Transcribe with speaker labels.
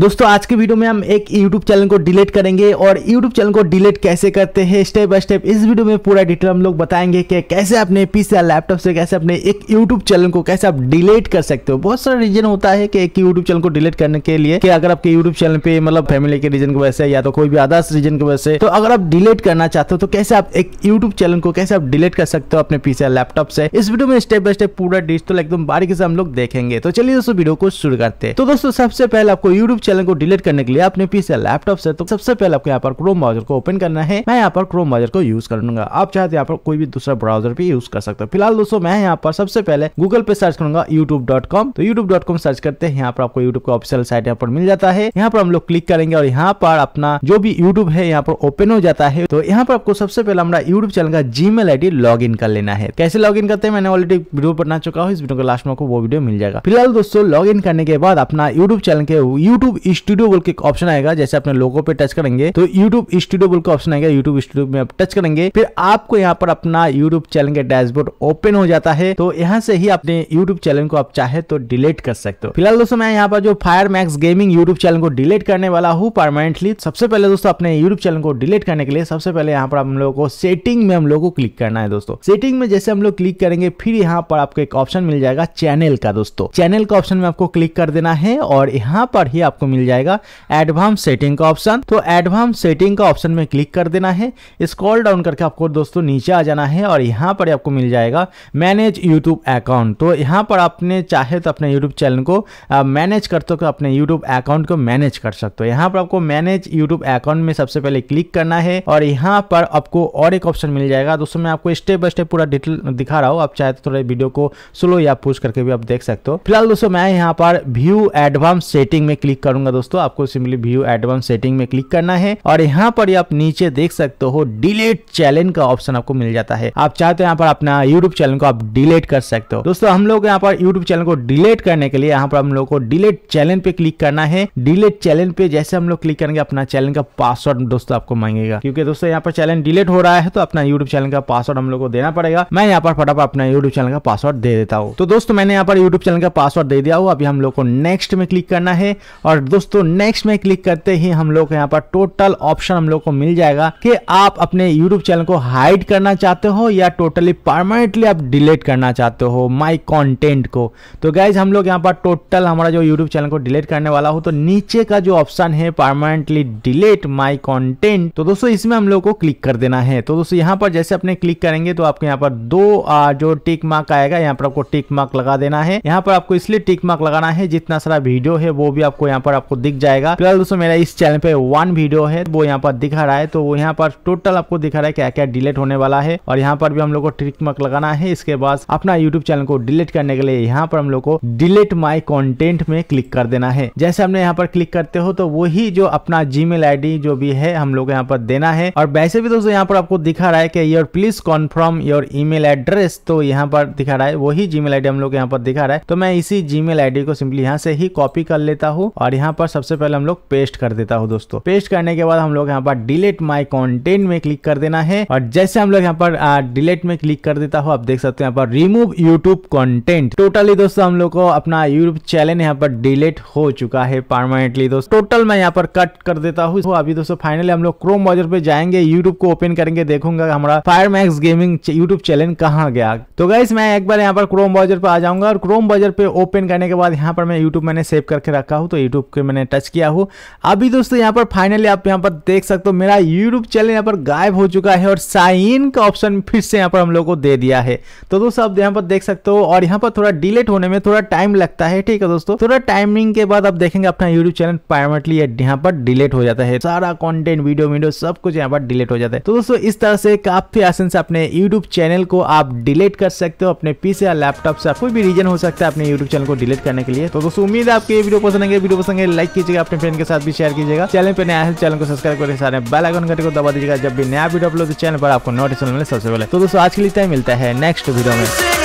Speaker 1: दोस्तों आज के वीडियो में हम एक यूट्यूब चैनल को डिलीट करेंगे और यूट्यूब चैनल को डिलीट कैसे करते हैं स्टेप बाय स्टेप इस वीडियो में पूरा डिटेल हम लोग बताएंगे कि कैसे अपने पीस या लैपटॉप से कैसे अपने एक YouTube चैनल को कैसे आप डिलीट कर सकते हो बहुत सारा रीजन होता है कि एक यूट्यूब चैनल को डिलीट करने के लिए कि अगर आपके यूट्यूब चैनल पे मतलब फैमिली के रीजन की वजह से या तो कोई भी अदर्स रीजन की वजह से तो अगर आप डिलीट करना चाहते हो तो कैसे आप एक यूट्यूब चैनल को कैसे आप डिलीट कर सकते हो अपने पी या लैपटॉप से इस वीडियो में स्टेप बाय स्टेप पूरा डिजिटल एकदम बारीकी से हम लोग देखेंगे तो चलिए दोस्तों वीडियो को शुरू करते हैं तो दोस्तों सबसे पहले आपको यूट्यूब चैनल को डिलीट करने के लिए अपने पीछे लैपटॉप से तो सबसे पहले आपको यहाँ पर क्रोम ब्राउजर को ओपन करना है मैं यहाँ पर क्रोम ब्राउजर को यूज करूंगा आप चाहे तो यहाँ पर कोई भी दूसरा ब्राउजर भी यूज कर सकते हो फिलहाल दोस्तों मैं यहाँ पर सबसे पहले गूगल पे सर्च करूंगा यूट्यूब तो यूट्यूब सर्च करते हैं यहाँ पर आपको यूट्यूब का ऑफिशियल साइट यहाँ पर मिल जाता है यहाँ पर हम लोग क्लिक करेंगे और यहाँ पर अपना जो भी यूट्यूब है यहाँ पर ओपन हो जाता है तो यहाँ पर आपको सबसे पहले हमारा यूट्यूब चैनल का जी मेल लॉग इन कर लेना है कैसे लॉग इन करते हैं मैंने ऑलरेडी वीडियो बना चुका हूँ इस वीडियो के लास्ट में आपको वो वीडियो मिल जाएगा फिलहाल दोस्तों लॉग इन करने के बाद अपना यूट्यूब चैनल के यूट्यूब स्टूडियो बोल के ऑप्शन आएगा जैसे अपने लोगों पे टच करेंगे तो यूट्यूब स्टूडियो बोल के ऑप्शन आएगा यूट्यूब स्टूडियो में आप टच करेंगे फिर आपको यहाँ पर अपना यूट्यूब चैनल का डैशबोर्ड ओपन हो जाता है तो यहाँ से ही अपने यूट्यूब चैनल को आप चाहे तो डिलीट कर सकते हो फिलहाल दोस्तों मैं यहाँ पर जो Fire Max gaming YouTube channel को डिलीट करने वाला हूँ परमानेंटली सबसे पहले दोस्तों अपने यूट्यूब चैनल को डिलीट करने के लिए सबसे पहले यहाँ पर हम लोग को सेटिंग में हम लोग को क्लिक करना है दोस्तों सेटिंग में जैसे हम लोग क्लिक करेंगे फिर यहाँ पर आपको एक ऑप्शन मिल जाएगा चैनल का दोस्तों चैनल का ऑप्शन में आपको क्लिक कर देना है और यहाँ पर ही आप आपको मिल जाएगा एडवांस सेटिंग का ऑप्शन तो एडवांस सेटिंग का ऑप्शन में क्लिक कर देना है स्क्रॉल डाउन करके आपको दोस्तों नीचे आ जाना है और यहाँ पर आपको मिल जाएगा मैनेज यूट्यूब अकाउंट तो यहाँ पर आपने चाहे तो अपने यूट्यूब चैनल को मैनेज कर सकते हो अपने यूट्यूब अकाउंट को मैनेज कर सकते हो यहाँ पर आपको मैनेज यूट्यूब अकाउंट में सबसे पहले क्लिक करना है और यहाँ पर आपको और एक ऑप्शन मिल जाएगा दोस्तों मैं आपको स्टेप बाय स्टेप पूरा डिटेल दिखा रहा हूँ आप चाहे तो थोड़े वीडियो को स्लो या पूछ करके भी आप देख सकते हो फिलहाल दोस्तों मैं यहाँ पर व्यू एडवांस सेटिंग में क्लिक करूंगा दोस्तों आपको सिंपली व्यू एडवांस सेटिंग में क्लिक करना है और यहाँ पर आप नीचे देख सकते हो डिलीट चैलेंज का ऑप्शन आपको मिल जाता है आप चाहते हो यहाँ पर अपना यूट्यूब चैनल को आप डिलीट कर सकते हो दोस्तों हम लोग यहाँ पर यूट्यूब चैनल को डिलीट करने के लिए यहाँ पर हम लोग को डिलीट चैलेंज पे क्लिक करना है डिलीट चैलेंज पे जैसे हम लोग क्लिक करेंगे अपना चैनल का पासवर्ड दोस्तों आपको मांगेगा क्योंकि दोस्तों यहाँ पर चैलेंज डिलीट हो रहा है तो अपना यूट्यूब चैनल का पासवर्ड हम लोग को देना पड़ेगा मैं यहाँ पर फटाफट अपना यूट्यूब चैनल का पासवर्ड दे देता हूँ तो दोस्तों मैंने यहाँ पर यूट्यूब चैनल का पासवर्ड दे दिया हूँ अभी हम लोग को नेक्स्ट में क्लिक करना है और और दोस्तों नेक्स्ट में क्लिक करते ही हम लोग यहाँ पर टोटल ऑप्शन हम लोग को मिल जाएगा कि आप अपने यूट्यूब चैनल को हाइड करना चाहते हो या टोटली परमानेंटली आप डिलीट करना चाहते हो माय कंटेंट को तो गाइज हम लोग यहाँ पर टोटल हमारा जो यूट्यूब चैनल को डिलीट करने वाला हो तो नीचे का जो ऑप्शन है परमानेंटली डिलीट माई कॉन्टेंट तो दोस्तों इसमें हम लोग को क्लिक कर देना है तो दोस्तों यहाँ पर जैसे अपने क्लिक करेंगे तो आपको यहाँ पर दो जो टिक मार्क आएगा यहाँ पर आपको टिक मार्क लगा देना है यहाँ पर आपको इसलिए टिक मार्क लगाना है जितना सारा वीडियो है वो भी आपको यहाँ पर पर आपको दिख जाएगा फिलहाल दोस्तों मेरा इस चैनल पे वन वीडियो है वो यहाँ पर दिखा रहा है तो वो यहाँ पर टोटल आपको दिखा रहा है क्या क्या डिलीट होने वाला है और यहाँ पर भी हम लोग को ट्रिक मक लगाना है इसके बाद अपना यूट्यूब चैनल को डिलीट करने के लिए यहाँ पर हम लोग को डिलीट माई कॉन्टेंट में क्लिक कर देना है जैसे हमने यहाँ पर क्लिक करते हो तो वही जो अपना जी मेल जो भी है हम लोग यहाँ पर देना है और वैसे भी दोस्तों यहाँ पर आपको दिखा रहा है कि your please confirm your e address तो यहाँ पर दिखा रहा है वही जी मेल हम लोग यहाँ पर दिखा रहा है तो मैं इसी जी मेल को सिंपली यहाँ से ही कॉपी कर लेता हूँ और यहाँ पर सबसे पहले हम लोग पेस्ट कर देता हूँ दोस्तों पेस्ट करने के बाद हम लोग यहाँ पर डिलीट माई कॉन्टेंट में क्लिक कर देना है और जैसे हम लोग यहाँ पर डिलीट में क्लिक कर देता हूँ आप देख सकते हो यहाँ पर रिमूव यूट्यूब कॉन्टेंट टोटली दोस्तों हम लोग को अपना यूट्यूब चैनल यहाँ पर डिलीट हो चुका है परमानेंटली दोस्तों टोटल मैं यहाँ पर कट कर देता हूँ तो अभी दोस्तों फाइनली हम लोग क्रोम ब्राउजर पे जाएंगे यूट्यूब को ओपन करेंगे देखूंगा हमारा Fire Max gaming YouTube channel कहाँ गया तो गाइस मैं एक बार यहाँ पर क्रोम ब्राउजर पे आ जाऊंगा और क्रोम ब्राउजर पे ओपन करने के बाद यहाँ पर मैं यूट्यूब मैंने सेव करके रखा हूँ तो यूट्यूब को मैंने टच किया हूँ अभी दोस्तों यहाँ पर फाइनली आप यहाँ पर देख सकते हो मेरा यूट्यूब चैनल यहाँ पर गायब हो चुका है और साइन का ऑप्शन फिर से यहाँ पर हम लोग को दे दिया है तो दोस्तों आप यहाँ पर देख सकते हो और यहाँ पर थोड़ा डिलेट होने में थोड़ा टाइम लगता है ठीक है दोस्तों थोड़ा टाइमिंग के बाद आप देखेंगे अपना यूट्यूब चैनल पायमेटली यहाँ पर डिलीट हो जाता है सारा कॉन्टेंट वीडियो वीडियो सब कुछ यहाँ पर डिलीट हो जाता है तो दोस्तों इस तरह से काफी आसन से अपने यूट्यूब चैनल को आप डिलीट कर सकते हो अपने पीसी या लैपटॉप से कोई भी रीजन हो सकता है अपने यूट्यूब चैनल को डिलीट करने के लिए तो दोस्तों उम्मीद है आपके वीडियो पसंद आएंगे वीडियो पसंद करेंगे लाइक कीजिएगा अपने फ्रेंड के साथ भी शेयर कीजिएगा चैनल पर नया है चैनल को सब्सक्राइब करके सारे बेल आइकन घंटे को दबा दीजिएगा जब भी नया वीडियो अपलोड चैनल पर आपको नोटिफिकेशन मिले सबसे पहले तो दोस्तों आज के लिए टाइम मिलता है नेक्स्ट वीडियो में